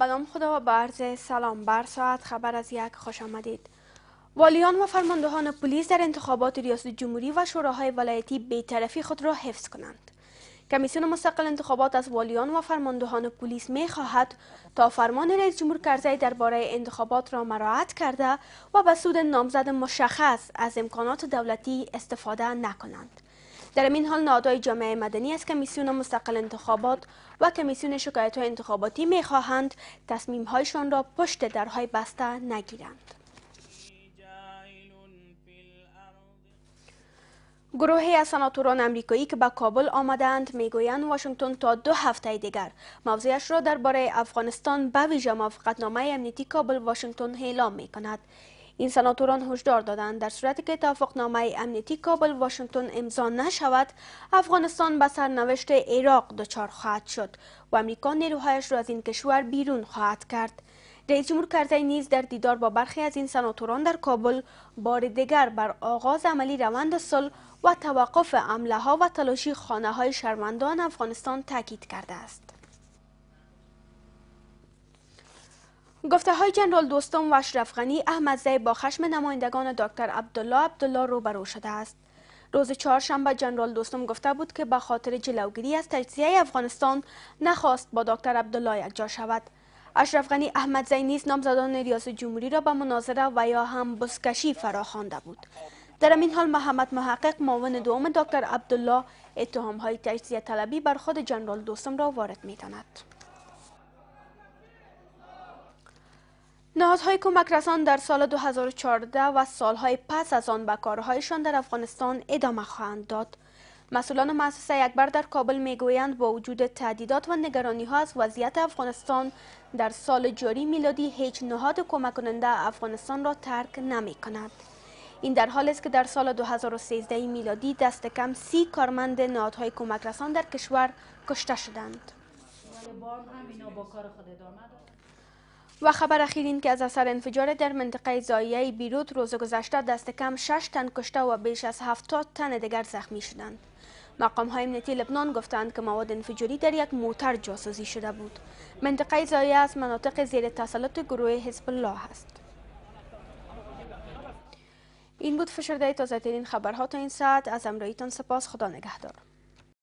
به نام خدا و به سلام بر ساعت خبر از یک خوش آمدید والیان و فرماندهان پلیس در انتخابات ریاست جمهوری و شوراهای ولایتی بیطرفی خود را حفظ کنند کمیسیون مستقل انتخابات از والیان و فرماندهان پلیس می خواهد تا فرمان رئیس جمهور کرزی درباره انتخابات را مراعت کرده و به سود نامزد مشخص از امکانات دولتی استفاده نکنند در این حال نادای جامعه مدنی از کمیسیون مستقل انتخابات و کمیسیون شکایت های انتخاباتی میخواهند تصمیم هایشان را پشت درهای بسته نگیرند. گروهی از سناتوران امریکایی که به کابل آمدند میگویند واشنگتن تا دو هفته دیگر موضعش را درباره افغانستان به ویژه موافقتنامه امنیتی کابل واشنگتن اعلام می کند. این سناتوران هشدار دادند در صورتی که توافقنامه امنیتی کابل واشنگتن امضا نشود افغانستان به سرنوشت عراق دچار خواهد شد و امریکا نیروهایش را از این کشور بیرون خواهد کرد رئیس جمهور کرزی نیز در دیدار با برخی از این سناتوران در کابل بار دیگر بر آغاز عملی روند صلح و توقف عمله ها و تلاشی خانه های شرمندان افغانستان تاکید کرده است گفته های جنرال دوستم و اشرف غنی زی با خشم نمایندگان دکتر عبدالله عبدالله روبرو شده است روز چهارشنبه جنرال دوستم گفته بود که به خاطر جلوگیری از تجزیه افغانستان نخواست با دکتر عبدالله یکجا شود اشرف غنی احمدزی نیز نامزدان ریاست جمهوری را به مناظره و یا هم بزکشی فراخوانده بود در این حال محمد محقق معاون دوم دکتر عبدالله اتهام های تجزیه طلبی بر خود جنرال دوستم را وارد می نهادهای کمک رسان در سال 2014 و سالهای پس از آن به کارهایشان در افغانستان ادامه خواهند داد. مسئولان مؤسسه اکبر در کابل میگویند با وجود تهدیدات و نگرانی ها از وضعیت افغانستان در سال جاری میلادی هیچ نهاد کمک کننده افغانستان را ترک نمی کند. این در حال است که در سال 2013 میلادی دست کم سی کارمند نهادهای کمک رسان در کشور کشته شدند. و خبر اخیر این که از اثر انفجار در منطقه زایعه بیروت روز گذشته دست کم 6 تن کشته و بیش از 70 تن دیگر زخمی شدند. مقام های امنیتی لبنان گفتند که مواد انفجاری در یک موتر جاسازی شده بود. منطقه زایعه از مناطق زیر تسلط گروه حزب الله است. این بود فشرده تازه ترین خبرها تا این ساعت از امرایتان سپاس خدا نگهدار.